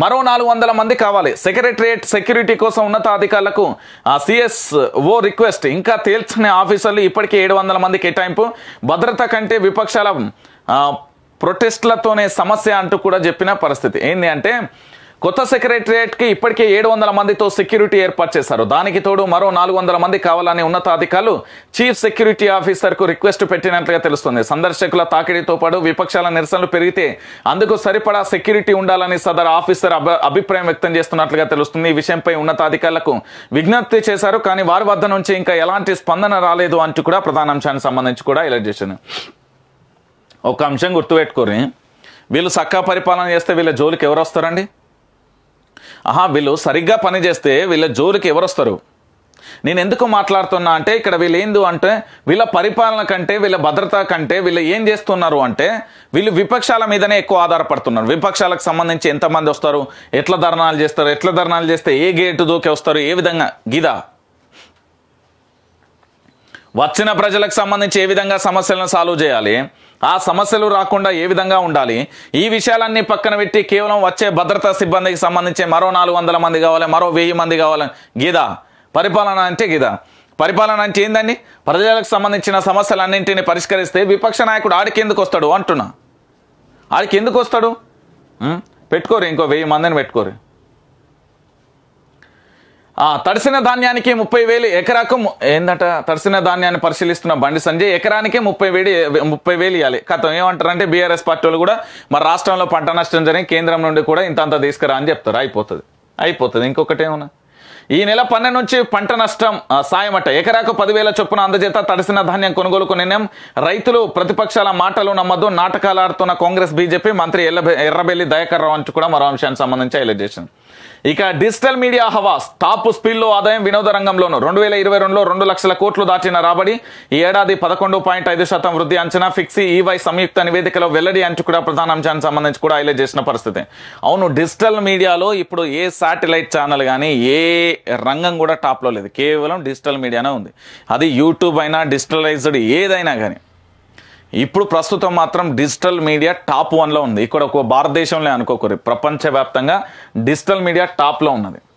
మరో నాలుగు వందల మంది కావాలి సెక్రటరియట్ సెక్యూరిటీ కోసం ఉన్నతాధికారులకు సిఎస్ ఓ రిక్వెస్ట్ ఇంకా తేల్చని ఆఫీసర్లు ఇప్పటికే ఏడు వందల మంది కేటాయింపు భద్రత కంటే విపక్షాల ప్రొటెస్ట్లతోనే సమస్య అంటూ కూడా చెప్పిన పరిస్థితి ఏంటి అంటే కొత్త కి ఇప్పటికే ఏడు వందల మందితో సెక్యూరిటీ ఏర్పాటు చేశారు దానికి తోడు మరో నాలుగు వందల మంది కావాలని ఉన్నతాధికారులు చీఫ్ సెక్యూరిటీ ఆఫీసర్కు రిక్వెస్ట్ పెట్టినట్లుగా తెలుస్తుంది సందర్శకుల తాకిడితో పాటు విపక్షాల నిరసనలు పెరిగితే అందుకు సరిపడా సెక్యూరిటీ ఉండాలని సదర్ ఆఫీసర్ అభిప్రాయం వ్యక్తం చేస్తున్నట్లుగా తెలుస్తుంది ఈ విషయంపై ఉన్నతాధికారులకు విజ్ఞప్తి చేశారు కానీ వారి వద్ద నుంచి ఇంకా ఎలాంటి స్పందన రాలేదు అంటూ కూడా ప్రధానాంశానికి సంబంధించి కూడా ఇలా చేశాను ఒక అంశం గుర్తుపెట్టుకోరు వీళ్ళు సక్కా పరిపాలన చేస్తే వీళ్ళ జోలికి ఎవరు వస్తారండి ఆహా వీళ్ళు సరిగ్గా పనిచేస్తే వీళ్ళ జోలికి ఎవరు వస్తారు నేను ఎందుకు మాట్లాడుతున్నా అంటే ఇక్కడ వీళ్ళు ఏందు అంటే వీళ్ళ పరిపాలన కంటే వీళ్ళ భద్రత కంటే వీళ్ళు ఏం చేస్తున్నారు అంటే వీళ్ళు విపక్షాల మీదనే ఎక్కువ ఆధారపడుతున్నారు విపక్షాలకు సంబంధించి ఎంతమంది వస్తారు ఎట్లా ధర్నాలు చేస్తారు ఎట్లా ధర్నాలు చేస్తే ఏ గేటు దూకి వస్తారు ఏ విధంగా గిదా వచ్చిన ప్రజలకు సంబంధించి ఏ విధంగా సమస్యలను సాల్వ్ చేయాలి ఆ సమస్యలు రాకుండా ఏ విధంగా ఉండాలి ఈ విషయాలన్నీ పక్కన పెట్టి కేవలం వచ్చే భద్రతా సిబ్బందికి సంబంధించి మరో నాలుగు వందల మంది కావాలి మరో వెయ్యి మంది కావాలి గీద పరిపాలన అంటే గీద పరిపాలన అంటే ఏందండి ప్రజలకు సంబంధించిన సమస్యలన్నింటినీ పరిష్కరిస్తే విపక్ష నాయకుడు ఆడికి ఎందుకు వస్తాడు అంటున్నా ఆడికి ఎందుకు వస్తాడు పెట్టుకోరు ఇంకో వెయ్యి మందిని పెట్టుకోరు తడిసిన ధాన్యానికి ముప్పై వేలు ఎకరాకు ఏందట తడిసిన ధాన్యాన్ని పరిశీలిస్తున్న బండి సంజయ్ ఎకరానికి ముప్పై వేడి ముప్పై వేలు ఇవ్వాలి కథం ఏమంటారంటే బీఆర్ఎస్ పార్టీ కూడా మరి రాష్ట్రంలో పంట నష్టం జరిగి కేంద్రం నుండి కూడా ఇంత అంత తీసుకురా అని చెప్తారు అయిపోతుంది అయిపోతుంది ఇంకొకటి ఏమన్నా ఈ నెల పన్నెండు నుంచి పంట నష్టం సాయం ఎకరాకు పదివేల చొప్పున అందజేత తడిసిన ధాన్యం కొనుగోలుకు నిర్ణయం రైతులు ప్రతిపక్షాల మాటలు నమ్మద్దు ఆడుతున్న కాంగ్రెస్ బీజేపీ మంత్రి ఎర్రబెల్లి దయాకర్ రావు అంటూ కూడా మరో అంశానికి సంబంధించి హైలైట్ చేసింది ఇక డిజిటల్ మీడియా హవాస్ టాప్ స్పీడ్లో ఆదాయం వినోద రంగంలోను రెండు వేల ఇరవై రెండులో రెండు లక్షల కోట్లు దాచిన రాబడి ఈ ఏడాది పదకొండు పాయింట్ ఐదు శాతం వృద్ధి అంచనా ఫిక్సీ ఈవై సంయుక్త నివేదికలో వెల్లడి అంటూ కూడా ప్రధాన అంశానికి సంబంధించి కూడా హైలైట్ చేసిన పరిస్థితి అవును డిజిటల్ మీడియాలో ఇప్పుడు ఏ శాటిలైట్ ఛానల్ కానీ ఏ ఏ రంగం కూడా టాప్లో లేదు కేవలం డిజిటల్ మీడియానే ఉంది అది యూట్యూబ్ అయినా డిజిటలైజ్డ్ ఏదైనా కానీ ఇప్పుడు ప్రస్తుతం మాత్రం డిజిటల్ మీడియా టాప్ వన్లో ఉంది ఇక్కడ ఒక భారతదేశంలో అనుకోకూడదు ప్రపంచవ్యాప్తంగా డిజిటల్ మీడియా టాప్లో ఉన్నది